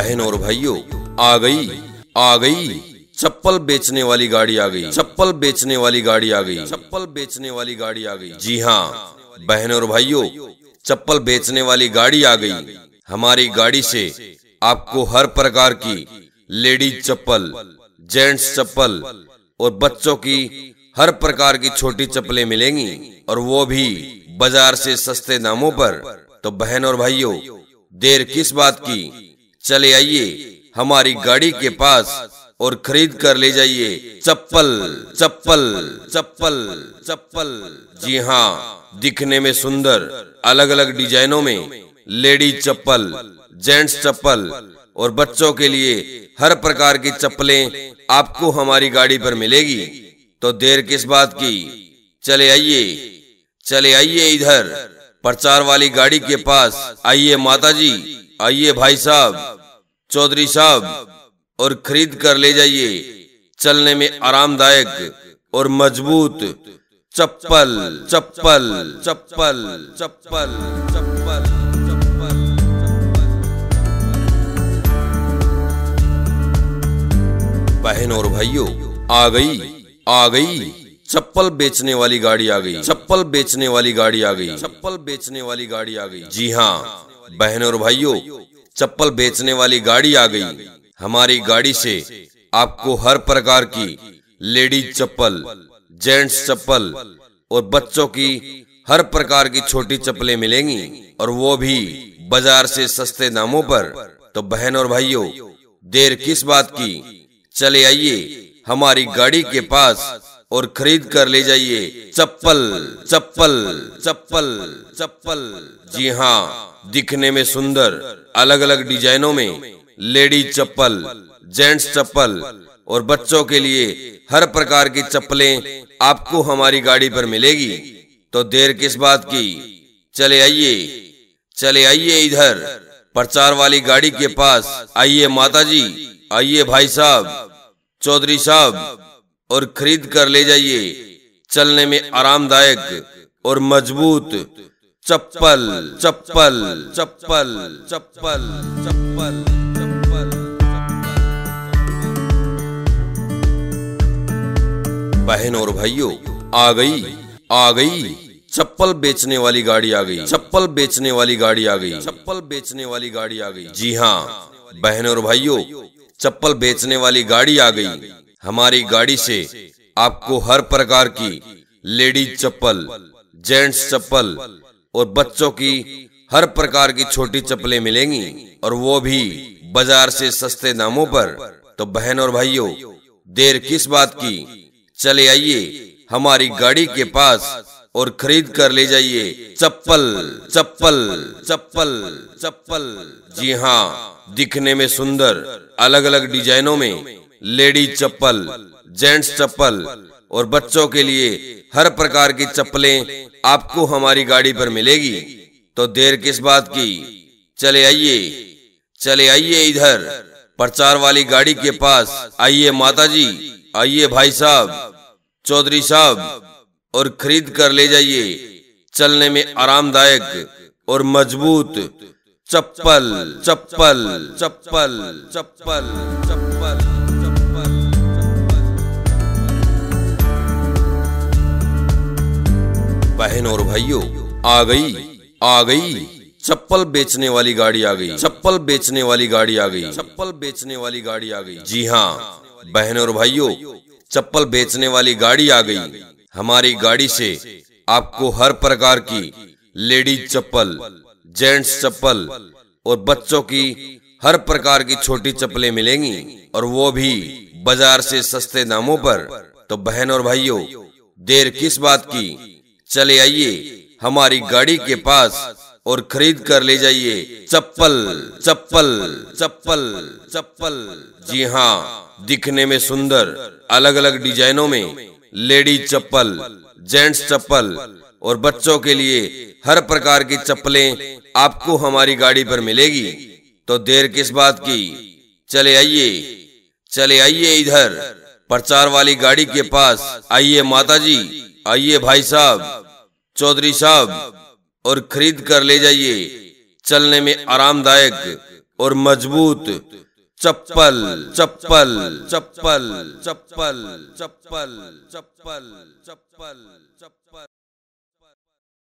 बहन और भाइयों आ गई आ गई चप्पल बेचने वाली गाड़ी आ गई चप्पल बेचने वाली गाड़ी आ गई चप्पल बेचने वाली गाड़ी आ गई जी हाँ बहन और भाइयों चप्पल बेचने वाली गाड़ी आ गई हमारी गाड़ी से आपको हर प्रकार की लेडीज चप्पल जेंट्स चप्पल और बच्चों की हर प्रकार की छोटी चप्पलें मिलेंगी और वो भी बाजार से सस्ते दामों पर तो बहन और भाइयों देर किस बात की चले आइए हमारी गाड़ी के पास और खरीद कर ले जाइए चप्पल चप्पल चप्पल चप्पल जी हाँ दिखने में सुंदर अलग अलग डिजाइनों में लेडीज चप्पल जेंट्स चप्पल और बच्चों के लिए हर प्रकार की चप्पलें आपको हमारी गाड़ी पर मिलेगी तो देर किस बात की चले आइए चले आइए इधर प्रचार वाली गाड़ी के पास आइए माताजी आइए भाई साहब चौधरी साहब और खरीद कर ले जाइए चलने में आरामदायक और मजबूत चप्पल चप्पल चप्पल चप्पल चप्पल बहन और भाइयों आ गई आ गई चप्पल बेचने वाली गाड़ी आ गई चप्पल बेचने वाली गाड़ी आ गई चप्पल बेचने वाली गाड़ी आ गई जी हाँ बहनों और भाइयों चप्पल बेचने वाली गाड़ी आ गई हमारी गाड़ी से आपको हर प्रकार की लेडीज चप्पल जेंट्स चप्पल और बच्चों की हर प्रकार की छोटी चप्पलें मिलेंगी और वो भी बाजार से सस्ते दामों पर तो बहन और भाइयों देर किस बात की चले आइए हमारी गाड़ी के पास और खरीद कर ले जाइए चप्पल चप्पल चप्पल चप्पल जी हाँ दिखने में सुंदर अलग अलग डिजाइनों में लेडीज चप्पल जेंट्स चप्पल और बच्चों के लिए हर प्रकार की चप्पलें आपको हमारी गाड़ी पर मिलेगी तो देर किस बात की चले आइए चले आइए इधर प्रचार वाली गाड़ी के पास आइए माताजी आइए भाई साहब चौधरी साहब और खरीद कर ले जाइए चलने में आरामदायक और मजबूत चप्पल चप्पल चप्पल चप्पल चप्पल बहन और भाइयों आ गई आ गई चप्पल बेचने वाली गाड़ी आ गई चप्पल बेचने वाली गाड़ी आ गई चप्पल बेचने वाली गाड़ी आ गई जी हाँ बहन और भाइयों चप्पल बेचने वाली गाड़ी आ गई हमारी गाड़ी से आपको हर प्रकार की लेडीज चप्पल जेंट्स चप्पल और बच्चों की हर प्रकार की छोटी चप्पलें मिलेंगी और वो भी बाजार से सस्ते दामों पर तो बहन और भाइयों देर किस बात की चले आइए हमारी गाड़ी के पास और खरीद कर ले जाइए चप्पल चप्पल चप्पल चप्पल जी हाँ दिखने में सुंदर अलग अलग डिजाइनों में लेडी चप्पल जेंट्स चप्पल और बच्चों के लिए हर प्रकार की चप्पलें आपको हमारी गाड़ी पर मिलेगी तो देर किस बात की चले आइए चले आइए इधर प्रचार वाली गाड़ी के पास आइए माताजी आइए भाई साहब चौधरी साहब और खरीद कर ले जाइए चलने में आरामदायक और मजबूत चप्पल चप्पल चप्पल चप्पल, चप्पल, चप्पल बहन और भाइयों आ गई आ गई चप्पल बेचने वाली गाड़ी आ गई चप्पल बेचने वाली गाड़ी आ गई चप्पल बेचने वाली गाड़ी आ गई जी हाँ बहन और भाइयों चप्पल बेचने वाली गाड़ी आ गई हमारी गाड़ी से आपको हर प्रकार की लेडीज चप्पल जेंट्स चप्पल और बच्चों की हर प्रकार की छोटी चप्पलें मिलेंगी और वो भी बाजार से सस्ते दामों पर तो बहन और भाइयों देर किस बात की चले आइए हमारी गाड़ी के पास और खरीद कर ले जाइए चप्पल चप्पल चप्पल चप्पल जी हाँ दिखने में सुंदर अलग अलग डिजाइनों में लेडीज चप्पल जेंट्स चप्पल और बच्चों के लिए हर प्रकार की चप्पलें आपको हमारी गाड़ी पर मिलेगी तो देर किस बात की चले आइए चले आइए इधर प्रचार वाली गाड़ी के पास आइए माताजी आइए भाई साहब चौधरी साहब और खरीद कर ले जाइए चलने में आरामदायक और मजबूत चप्पल चप्पल चप्पल चप्पल चप्पल चप्पल चप्पल चप्पल